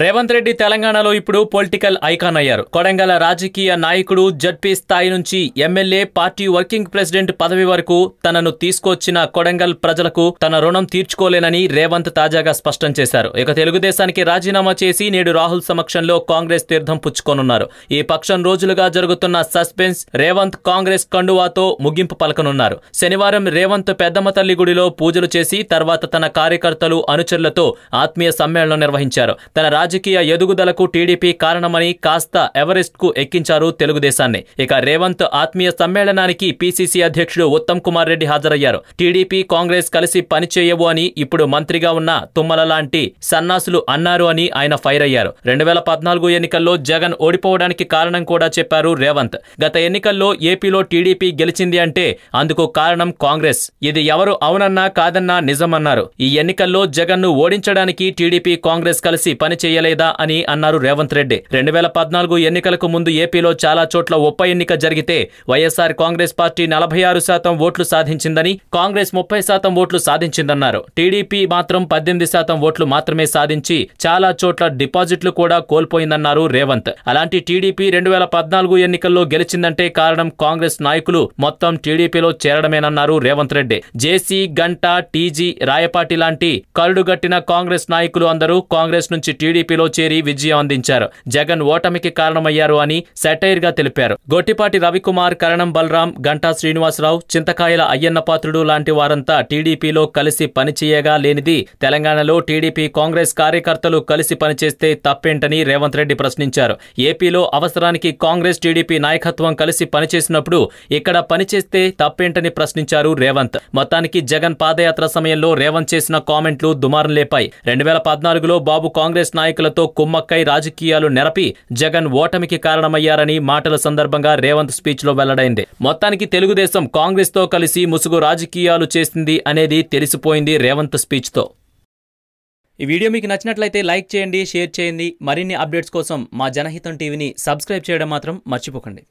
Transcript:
రేవంత్ రెడ్డి తెలంగాణలో ఇప్పుడు political icon అయ్యారు కొడంగల రాజకీయ నాయకుడు జడ్పీ స్థాయి నుంచి ఎమ్మెల్యే పార్టీ వర్కింగ్ ప్రెసిడెంట్ పదవి వరకు తనను తీసుకొచ్చిన కొడంగల్ ప్రజలకు తన రుణం తీర్చుకోలేనని రేవంత్ తాజాగా స్పష్టం చేశారు ఇక తెలుగుదేశానికి రాజీనామా చేసి నేడు రాహుల్ సమక్షంలో కాంగ్రెస్ తీర్థం పుచ్చుకోనున్నారు ఈ పక్షం రోజులుగా జరుగుతున్న సస్పెన్స్ రేవంత్ కాంగ్రెస్ కండువాతో ముగింపు పలకనున్నారు శనివారం రేవంత్ పెద్దమ్మ తల్లి గుడిలో పూజలు చేసి తర్వాత తన కార్యకర్తలు అనుచరులతో ఆత్మీయ సమ్మేళనం నిర్వహించారు తన రాజకీయ ఎదుగుదలకు టీడీపీ కారణమని కాస్త ఎవరెస్ట్ కు ఎక్కించారు తెలుగుదేశాన్ని ఇక రేవంత్ ఆత్మీయ సమ్మేళనానికి పీసీసీ అధ్యక్షుడు ఉత్తమ్ కుమార్ రెడ్డి హాజరయ్యారు టీడీపీ కాంగ్రెస్ కలిసి పనిచేయవు అని ఇప్పుడు మంత్రిగా ఉన్న తుమ్మల లాంటి సన్నాసులు అన్నారు అని ఆయన ఫైర్ అయ్యారు రెండు వేల పద్నాలుగు ఎన్నికల్లో జగన్ ఓడిపోవడానికి కారణం కూడా చెప్పారు రేవంత్ గత ఎన్నికల్లో ఏపీలో టీడీపీ గెలిచింది అంటే అందుకు కారణం కాంగ్రెస్ ఇది ఎవరు అవునన్నా కాదన్నా నిజమన్నారు ఈ ఎన్నికల్లో జగన్ను ఓడించడానికి టీడీపీ కాంగ్రెస్ కలిసి పనిచేయ చేయలేదా అని అన్నారు రేవంత్ రెడ్డి రెండు వేల పద్నాలుగు ఎన్నికలకు ముందు ఏపీలో చాలా చోట్ల ఉప ఎన్నిక జరిగితే వైఎస్ఆర్ కాంగ్రెస్ పార్టీ నలభై ఆరు శాతం ఓట్లు సాధించిందని కాంగ్రెస్ ముప్పై శాతం ఓట్లు సాధించిందన్నారు టీడీపీ మాత్రం పద్దెనిమిది శాతం ఓట్లు మాత్రమే సాధించి చాలా చోట్ల డిపాజిట్లు కూడా కోల్పోయిందన్నారు రేవంత్ అలాంటి టీడీపీ రెండు వేల పద్నాలుగు ఎన్నికల్లో గెలిచిందంటే కారణం కాంగ్రెస్ నాయకులు మొత్తం టీడీపీలో చేరడమేనన్నారు రేవంత్ రెడ్డి జేసీ గంటా టీజీ రాయపాటి లాంటి కరుడుగట్టిన కాంగ్రెస్ నాయకులు అందరూ కాంగ్రెస్ నుంచి టీడీపీ టీడీపీలో చేరి విజయం అందించారు జగన్ ఓటమికి కారణమయ్యారు అని సెటైర్ గా తెలిపారు గొట్టిపాటి రవికుమార్ కరణం బలరాం గంటా శ్రీనివాసరావు చింతకాయల అయ్యన్న పాత్రుడు లాంటి వారంతా టీడీపీలో కలిసి పనిచేయగా లేనిది తెలంగాణలో టీడీపీ కాంగ్రెస్ కార్యకర్తలు కలిసి పనిచేస్తే తప్పేంటని రేవంత్ రెడ్డి ప్రశ్నించారు ఏపీలో అవసరానికి కాంగ్రెస్ టీడీపీ నాయకత్వం కలిసి పనిచేసినప్పుడు ఇక్కడ పనిచేస్తే తప్పేంటని ప్రశ్నించారు రేవంత్ మొత్తానికి జగన్ పాదయాత్ర సమయంలో రేవంత్ చేసిన కామెంట్లు దుమారం లేపాయి రెండు వేల పద్నాలుగులో బాబు కాంగ్రెస్ నాయకు నాయకులతో కుమ్మక్కై రాజకీయాలు నెరపి జగన్ ఓటమికి కారణమయ్యారని మాటల సందర్భంగా రేవంత్ స్పీచ్లో వెల్లడైంది మొత్తానికి తెలుగుదేశం కాంగ్రెస్తో కలిసి ముసుగు రాజకీయాలు చేసింది అనేది తెలిసిపోయింది రేవంత్ స్పీచ్ తో ఈ వీడియో మీకు నచ్చినట్లయితే లైక్ చేయండి షేర్ చేయండి మరిన్ని అప్డేట్స్ కోసం మా జనహితం టీవీని సబ్స్క్రైబ్ చేయడం మాత్రం మర్చిపోకండి